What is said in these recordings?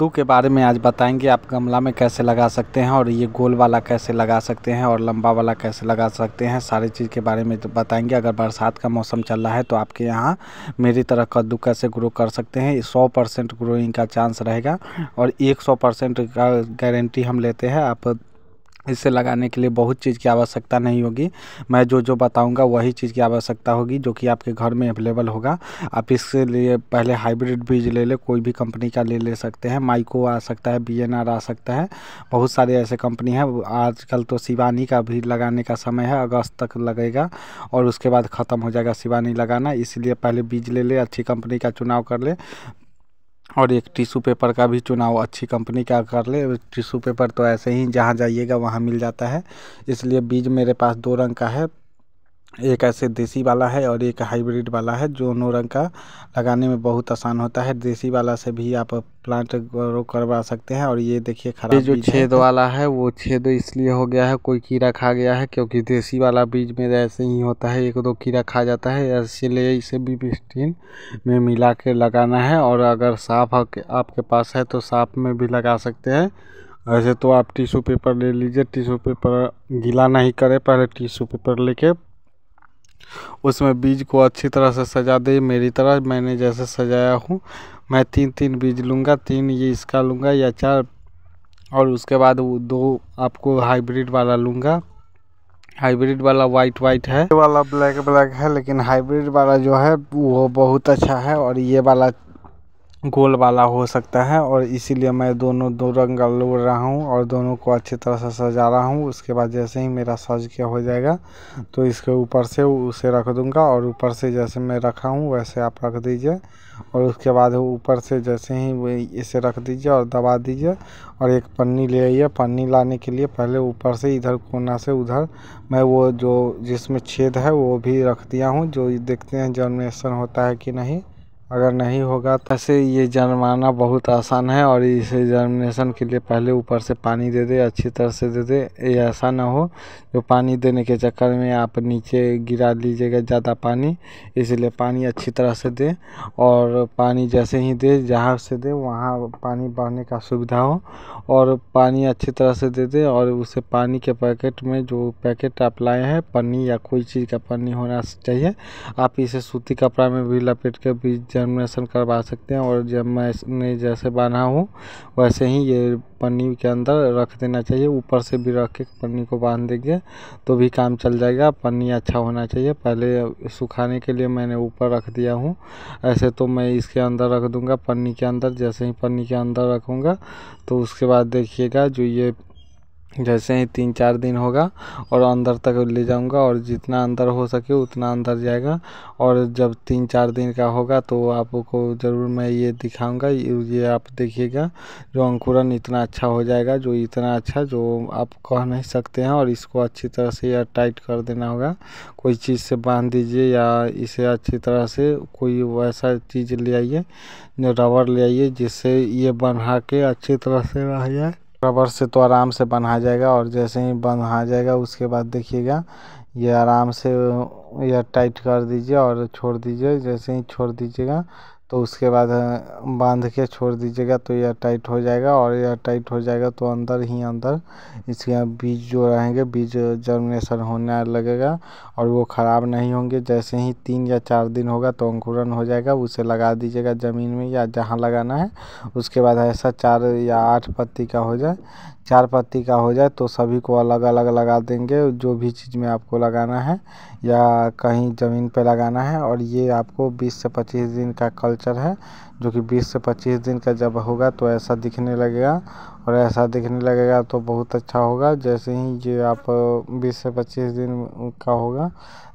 कद्दू के बारे में आज बताएंगे आप गमला में कैसे लगा सकते हैं और ये गोल वाला कैसे लगा सकते हैं और लंबा वाला कैसे लगा सकते हैं सारी चीज़ के बारे में तो बताएंगे अगर बरसात का मौसम चल रहा है तो आपके यहाँ मेरी तरह कद्दू कैसे ग्रो कर सकते हैं सौ परसेंट ग्रोइंग का चांस रहेगा और एक सौ परसेंट का गारंटी हम लेते हैं आप इसे लगाने के लिए बहुत चीज़ की आवश्यकता नहीं होगी मैं जो जो बताऊंगा वही चीज़ की आवश्यकता होगी जो कि आपके घर में अवेलेबल होगा आप इसके लिए पहले हाइब्रिड बीज ले लें कोई भी कंपनी का ले ले सकते हैं माइको आ सकता है बी आ सकता है बहुत सारे ऐसे कंपनी हैं आजकल तो शिवानी का भी लगाने का समय है अगस्त तक लगेगा और उसके बाद ख़त्म हो जाएगा शिवानी लगाना इसलिए पहले बीज ले ले अच्छी कंपनी का चुनाव कर ले और एक टिशू पेपर का भी चुनाव अच्छी कंपनी का कर ले टिशू पेपर तो ऐसे ही जहाँ जाइएगा वहाँ मिल जाता है इसलिए बीज मेरे पास दो रंग का है एक ऐसे देसी वाला है और एक हाइब्रिड वाला है दोनों रंग का लगाने में बहुत आसान होता है देसी वाला से भी आप प्लांट ग्रो करवा सकते हैं और ये देखिए खराब ये जो छेद वाला है वो छेद इसलिए हो गया है कोई कीड़ा खा गया है क्योंकि देसी वाला बीज में ऐसे ही होता है एक दो कीड़ा खा जाता है इसलिए इसे भी बिस्टीन में मिला के लगाना है और अगर साफ आपके पास है तो साफ में भी लगा सकते हैं ऐसे तो आप टिशू पेपर ले लीजिए टिशू पेपर गीला नहीं करें पहले टिशू पेपर लेके उसमें बीज को अच्छी तरह से सजा दे मेरी तरह मैंने जैसे सजाया हूँ मैं तीन तीन बीज लूँगा तीन ये इसका लूँगा या चार और उसके बाद वो दो आपको हाइब्रिड वाला लूँगा हाइब्रिड वाला वाइट वाइट है ये वाला ब्लैक ब्लैक है लेकिन हाइब्रिड वाला जो है वो बहुत अच्छा है और ये वाला गोल वाला हो सकता है और इसीलिए मैं दोनों दो रंग लोड़ रहा हूँ और दोनों को अच्छी तरह से सजा रहा हूँ उसके बाद जैसे ही मेरा सज के हो जाएगा तो इसके ऊपर से उसे रख दूँगा और ऊपर से जैसे मैं रखा हूँ वैसे आप रख दीजिए और उसके बाद ऊपर से जैसे ही इसे रख दीजिए और दबा दीजिए और एक पन्नी ले आइए पन्नी लाने के लिए पहले ऊपर से इधर कोना से उधर मैं वो जो जिसमें छेद है वो भी रख दिया हूँ जो देखते हैं जर्मिनेशन होता है कि नहीं अगर नहीं होगा तो ऐसे ये जन्माना बहुत आसान है और इसे जर्मिनेशन के लिए पहले ऊपर से पानी दे दे अच्छी तरह से दे दे ये ऐसा ना हो जो पानी देने के चक्कर में आप नीचे गिरा लीजिएगा ज़्यादा पानी इसलिए पानी अच्छी तरह से दे और पानी जैसे ही दे जहाँ से दे वहाँ पानी बहने का सुविधा हो और पानी अच्छी तरह से दे दे और उसे पानी के पैकेट में जो पैकेट आप लाए हैं पन्नी या कोई चीज़ का पन्नी होना चाहिए आप इसे सूती कपड़ा में भी लपेट के भी एग्जामिनेशन करवा सकते हैं और जब मैं जैसे बांधा हूँ वैसे ही ये पन्नी के अंदर रख देना चाहिए ऊपर से भी रख के पन्नी को बांध देंगे तो भी काम चल जाएगा पन्नी अच्छा होना चाहिए पहले सुखाने के लिए मैंने ऊपर रख दिया हूँ ऐसे तो मैं इसके अंदर रख दूँगा पन्नी के अंदर जैसे ही पन्नी के अंदर रखूँगा तो उसके बाद देखिएगा जो ये जैसे ही तीन चार दिन होगा और अंदर तक ले जाऊँगा और जितना अंदर हो सके उतना अंदर जाएगा और जब तीन चार दिन का होगा तो आपको ज़रूर मैं ये दिखाऊँगा ये आप देखिएगा जो अंकुरन इतना अच्छा हो जाएगा जो इतना अच्छा जो आप कह नहीं सकते हैं और इसको अच्छी तरह से या टाइट कर देना होगा कोई चीज़ से बांध दीजिए या इसे अच्छी तरह से कोई वैसा चीज़ ले आइए रबर ले आइए जिससे ये बंधा के अच्छी तरह से रह जाए रबर से तो आराम से बंधा जाएगा और जैसे ही बंधा जाएगा उसके बाद देखिएगा ये आराम से यह टाइट कर दीजिए और छोड़ दीजिए जैसे ही छोड़ दीजिएगा तो उसके बाद बांध के छोड़ दीजिएगा तो एयर टाइट हो जाएगा और एयर टाइट हो जाएगा तो अंदर ही अंदर इसके बीज जो रहेंगे बीज जर्मिनेशन होने लगेगा और वो ख़राब नहीं होंगे जैसे ही तीन या चार दिन होगा तो अंकुरन हो जाएगा उसे लगा दीजिएगा ज़मीन में या जहाँ लगाना है उसके बाद ऐसा चार या आठ पत्ती का हो जाए चार पत्ती का हो जाए तो सभी को अलग अलग लगा देंगे जो भी चीज़ में आपको लगाना है या कहीं ज़मीन पे लगाना है और ये आपको 20 से 25 दिन का कल कल्चर है जो कि बीस से पच्चीस दिन का जब होगा तो ऐसा दिखने लगेगा और ऐसा दिखने लगेगा तो बहुत अच्छा होगा जैसे ही ये आप बीस से पच्चीस दिन का होगा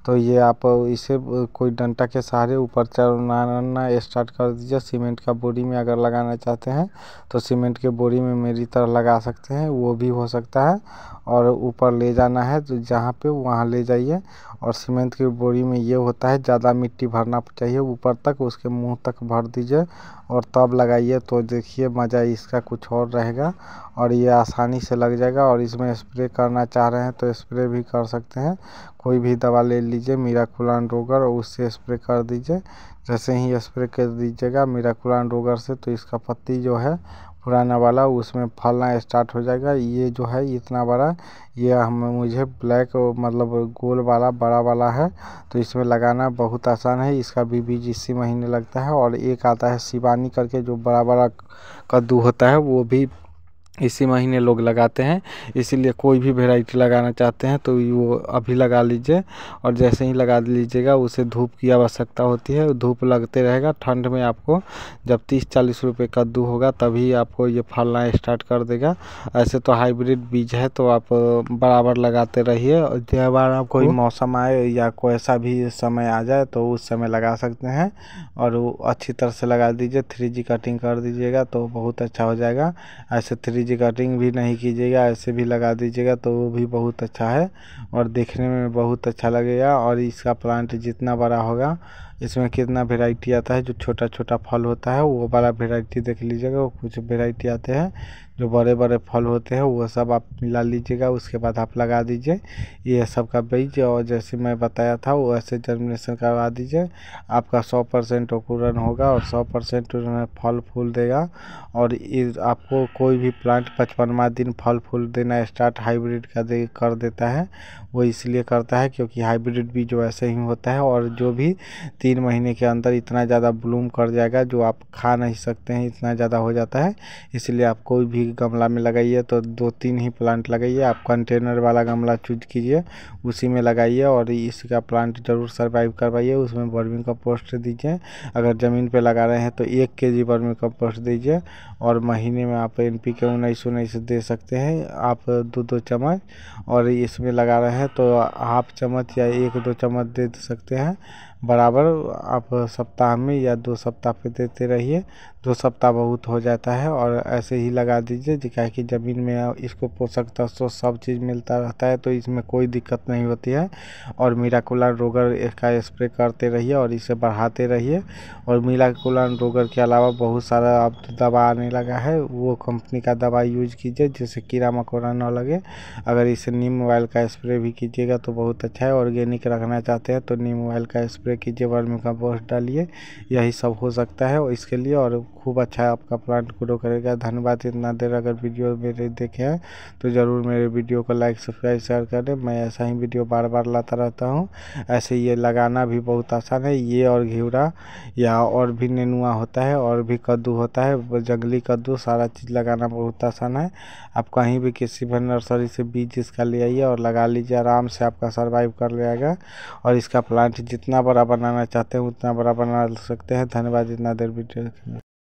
तो ये आप इसे कोई डंटा के सहारे ऊपर चढ़ाना स्टार्ट कर दीजिए सीमेंट का बोरी में अगर लगाना चाहते हैं तो सीमेंट के बोरी में मेरी तरह लगा सकते हैं वो भी हो सकता है और ऊपर ले जाना है तो जहाँ पे वहाँ ले जाइए और सीमेंट की बोरी में ये होता है ज़्यादा मिट्टी भरना चाहिए ऊपर तक उसके मुंह तक भर दीजिए और तब लगाइए तो देखिए मज़ा इसका कुछ और रहेगा और ये आसानी से लग जाएगा और इसमें स्प्रे करना चाह रहे हैं तो स्प्रे भी कर सकते हैं कोई भी दवा ले लीजिए मीराकुलान रोगर और उससे स्प्रे कर दीजिए जैसे ही स्प्रे कर दीजिएगा मीराकुलान रोगर से तो इसका पत्ती जो है पुराना वाला उसमें फलना स्टार्ट हो जाएगा ये जो है इतना बड़ा ये हम मुझे ब्लैक मतलब गोल वाला बड़ा वाला है तो इसमें लगाना बहुत आसान है इसका भी बीज इसी महीने लगता है और एक आता है शिवानी करके जो बड़ा बड़ा कद्दू होता है वो भी इसी महीने लोग लगाते हैं इसीलिए कोई भी वेराइटी लगाना चाहते हैं तो वो अभी लगा लीजिए और जैसे ही लगा लीजिएगा उसे धूप की आवश्यकता होती है धूप लगते रहेगा ठंड में आपको जब तीस चालीस रुपये कद्दू होगा तभी आपको ये फलना स्टार्ट कर देगा ऐसे तो हाइब्रिड बीज है तो आप बराबर लगाते रहिए और जब बार आप कोई मौसम आए या कोई ऐसा भी समय आ जाए तो उस समय लगा सकते हैं और अच्छी तरह से लगा दीजिए थ्री कटिंग कर दीजिएगा तो बहुत अच्छा हो जाएगा ऐसे थ्री दीजिए कटिंग भी नहीं कीजिएगा ऐसे भी लगा दीजिएगा तो वो भी बहुत अच्छा है और देखने में बहुत अच्छा लगेगा और इसका प्लांट जितना बड़ा होगा इसमें कितना वेराइटी आता है जो छोटा छोटा फल होता है वो बड़ा वेराइटी देख लीजिएगा वो कुछ वेराइटी आते हैं जो बड़े बड़े फल होते हैं वो सब आप मिला लीजिएगा उसके बाद आप लगा दीजिए ये सब का बीज और जैसे मैं बताया था वो ऐसे जर्मिनेशन करवा दीजिए आपका सौ परसेंट अंकुरन होगा और सौ परसेंट उसमें फल फूल देगा और इस आपको कोई भी प्लांट पचपनवा दिन फल फूल देना स्टार्ट हाइब्रिड का दे कर देता है वो इसलिए करता है क्योंकि हाइब्रिड बीज वैसे ही होता है और जो भी तीन महीने के अंदर इतना ज़्यादा ब्लूम कर जाएगा जो आप खा नहीं सकते हैं इतना ज़्यादा हो जाता है इसलिए आप कोई भी गमला में लगाइए तो दो तीन ही प्लांट लगाइए आप कंटेनर वाला गमला चूज कीजिए उसी में लगाइए और इसका प्लांट ज़रूर सर्वाइव करवाइए उसमें का कंपोस्ट दीजिए अगर ज़मीन पर लगा रहे हैं तो एक के जी का कंपोस्ट दीजिए और महीने में आप एन पी के उन्नीस उन्नीस दे सकते हैं आप दो दो चम्मच और इसमें लगा रहे हैं तो हाफ चम्मच या एक दो चम्मच दे सकते हैं बराबर आप सप्ताह में या दो सप्ताह पे देते रहिए दो सप्ताह बहुत हो जाता है और ऐसे ही लगा दीजिए जी क्या कि ज़मीन में इसको पोषक तत्व सब चीज़ मिलता रहता है तो इसमें कोई दिक्कत नहीं होती है और मीराकुलन रोगर इसका स्प्रे करते रहिए और इसे बढ़ाते रहिए और मीराकुलन रोगर के अलावा बहुत सारा अब तो दवा आने लगा है वो कंपनी का दवा यूज कीजिए जिससे कीड़ा मकोड़ा ना लगे अगर इसे नीम ऑयल का स्प्रे भी कीजिएगा तो बहुत अच्छा है ऑर्गेनिक रखना चाहते हैं तो नीम ऑयल का स्प्रे कीजिए वर्मी का डालिए यही सब हो सकता है इसके लिए और खूब अच्छा आपका प्लांट ग्रो करेगा धन्यवाद इतना देर अगर वीडियो मेरे देखे हैं तो ज़रूर मेरे वीडियो को लाइक सब्सक्राइब शेयर करें मैं ऐसा ही वीडियो बार बार लाता रहता हूँ ऐसे ये लगाना भी बहुत आसान है ये और घिवरा या और भी नेनुआ होता है और भी कद्दू होता है जंगली कद्दू सारा चीज़ लगाना बहुत आसान है आप कहीं भी किसी भी नर्सरी से बीज इसका ले आइए और लगा लीजिए आराम से आपका सर्वाइव कर लेगा और इसका प्लांट जितना बड़ा बनाना चाहते हैं उतना बड़ा बना सकते हैं धन्यवाद इतना देर वीडियो